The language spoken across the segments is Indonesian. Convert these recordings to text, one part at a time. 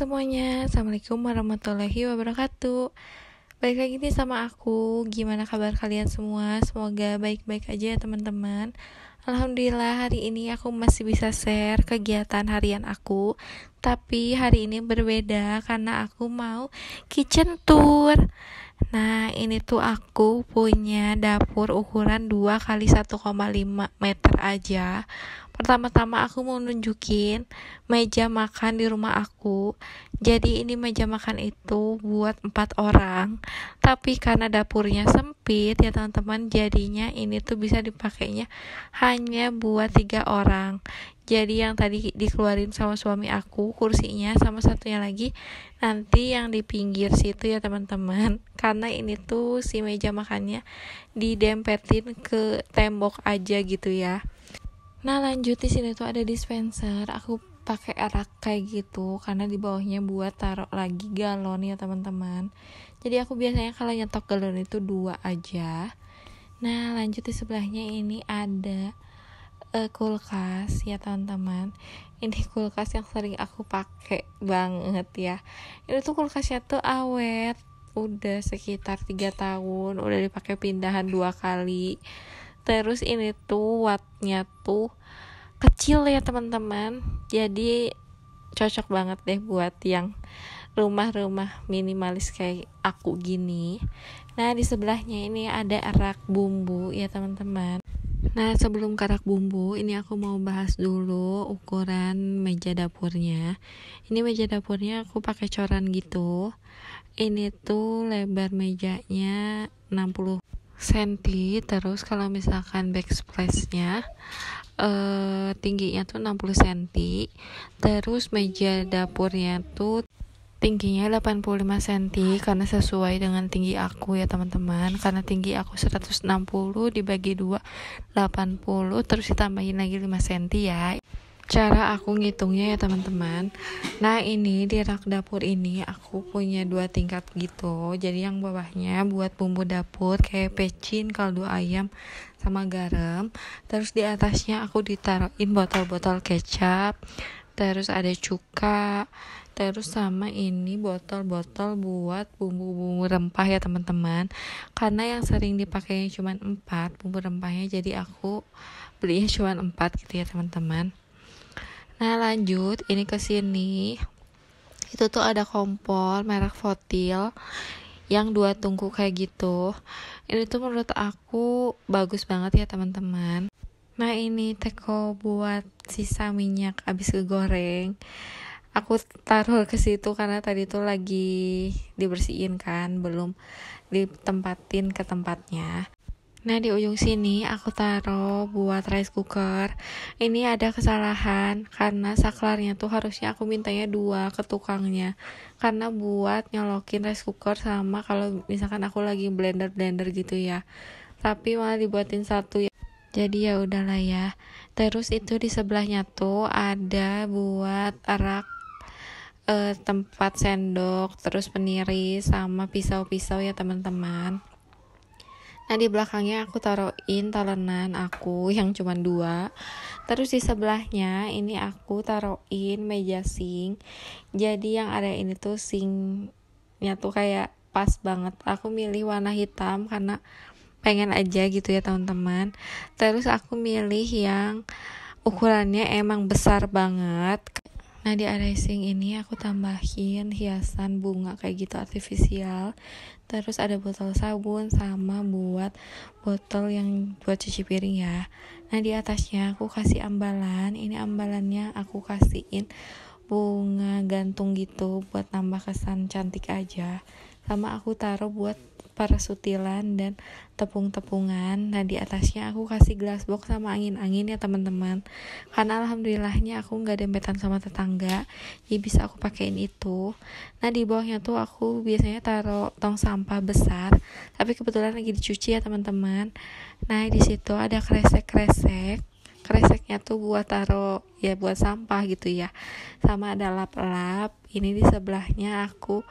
semuanya, Assalamualaikum warahmatullahi wabarakatuh Baik lagi nih sama aku, gimana kabar kalian semua? Semoga baik-baik aja ya teman-teman Alhamdulillah hari ini aku masih bisa share kegiatan harian aku Tapi hari ini berbeda karena aku mau kitchen tour Nah ini tuh aku punya dapur ukuran 2 x 1,5 meter aja Pertama-tama aku mau nunjukin meja makan di rumah aku. Jadi ini meja makan itu buat empat orang. Tapi karena dapurnya sempit ya teman-teman, jadinya ini tuh bisa dipakainya hanya buat tiga orang. Jadi yang tadi dikeluarin sama suami aku kursinya sama satunya lagi nanti yang di pinggir situ ya teman-teman. Karena ini tuh si meja makannya didempetin ke tembok aja gitu ya. Nah lanjut di sini tuh ada dispenser. Aku pakai rak kayak gitu karena di bawahnya buat taruh lagi galon ya teman-teman. Jadi aku biasanya kalau nyetok galon itu dua aja. Nah lanjut di sebelahnya ini ada uh, kulkas ya teman-teman. Ini kulkas yang sering aku pakai banget ya. Ini tuh kulkasnya tuh awet udah sekitar 3 tahun udah dipakai pindahan dua kali terus ini tuh wattnya tuh kecil ya teman-teman jadi cocok banget deh buat yang rumah-rumah minimalis kayak aku gini nah di sebelahnya ini ada rak bumbu ya teman-teman Nah, sebelum ke bumbu, ini aku mau bahas dulu ukuran meja dapurnya. Ini meja dapurnya aku pakai coran gitu. Ini tuh lebar mejanya 60 senti terus kalau misalkan backsplashnya eh, tingginya tuh 60 cm. terus meja dapurnya tuh tingginya 85 cm karena sesuai dengan tinggi aku ya teman-teman karena tinggi aku 160 dibagi 2 80 terus ditambahin lagi 5 cm ya cara aku ngitungnya ya teman-teman nah ini di rak dapur ini aku punya dua tingkat gitu jadi yang bawahnya buat bumbu dapur kayak pecin kaldu ayam sama garam terus di atasnya aku ditaruhin botol-botol kecap terus ada cuka terus sama ini botol-botol buat bumbu-bumbu rempah ya teman-teman karena yang sering dipakai cuma 4 bumbu rempahnya jadi aku belinya cuma 4 gitu ya teman-teman Nah lanjut ini ke sini itu tuh ada kompor merek Votil yang dua tungku kayak gitu. Ini tuh menurut aku bagus banget ya teman-teman. Nah ini teko buat sisa minyak abis kegoreng. Aku taruh ke situ karena tadi tuh lagi dibersihin kan, belum ditempatin ke tempatnya. Nah di ujung sini aku taruh buat rice cooker Ini ada kesalahan karena saklarnya tuh harusnya aku mintanya dua ke tukangnya Karena buat nyolokin rice cooker sama kalau misalkan aku lagi blender-blender gitu ya Tapi malah dibuatin satu ya jadi ya udahlah ya terus itu di sebelahnya tuh ada buat rak eh, tempat sendok terus peniris sama pisau-pisau ya teman-teman Nah di belakangnya aku taruhin talenan aku yang cuma dua. Terus di sebelahnya ini aku taruhin meja sink. Jadi yang ada ini tuh sinknya tuh kayak pas banget. Aku milih warna hitam karena pengen aja gitu ya teman-teman. Terus aku milih yang ukurannya emang besar banget Nah di erasing ini aku tambahin hiasan bunga kayak gitu artifisial Terus ada botol sabun sama buat botol yang buat cuci piring ya Nah di atasnya aku kasih ambalan Ini ambalannya aku kasihin bunga gantung gitu buat nambah kesan cantik aja Sama aku taruh buat persutilan dan tepung-tepungan. Nah di atasnya aku kasih glass box sama angin-angin ya teman-teman. Karena alhamdulillahnya aku nggak dempetan sama tetangga, jadi bisa aku pakein itu. Nah di bawahnya tuh aku biasanya taruh tong sampah besar, tapi kebetulan lagi dicuci ya teman-teman. Nah di situ ada kresek-kresek kreseknya tuh buat taruh ya buat sampah gitu ya sama ada lap-lap ini di sebelahnya aku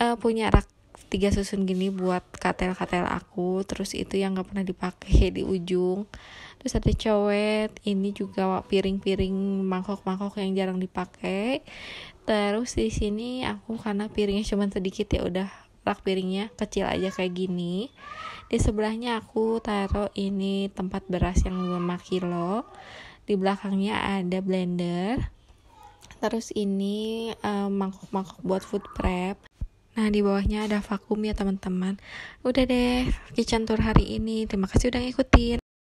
eh, punya rak tiga susun gini buat katel-katel aku terus itu yang gak pernah dipakai di ujung terus ada cowet ini juga piring-piring mangkok-mangkok yang jarang dipakai terus di sini aku karena piringnya cuma sedikit ya udah rak piringnya kecil aja kayak gini di sebelahnya aku taruh ini tempat beras yang 5 kilo di belakangnya ada blender terus ini eh, mangkok-mangkok um, buat food prep Nah, di bawahnya ada vakum ya teman-teman. Udah deh, kitchen hari ini. Terima kasih udah ngikutin.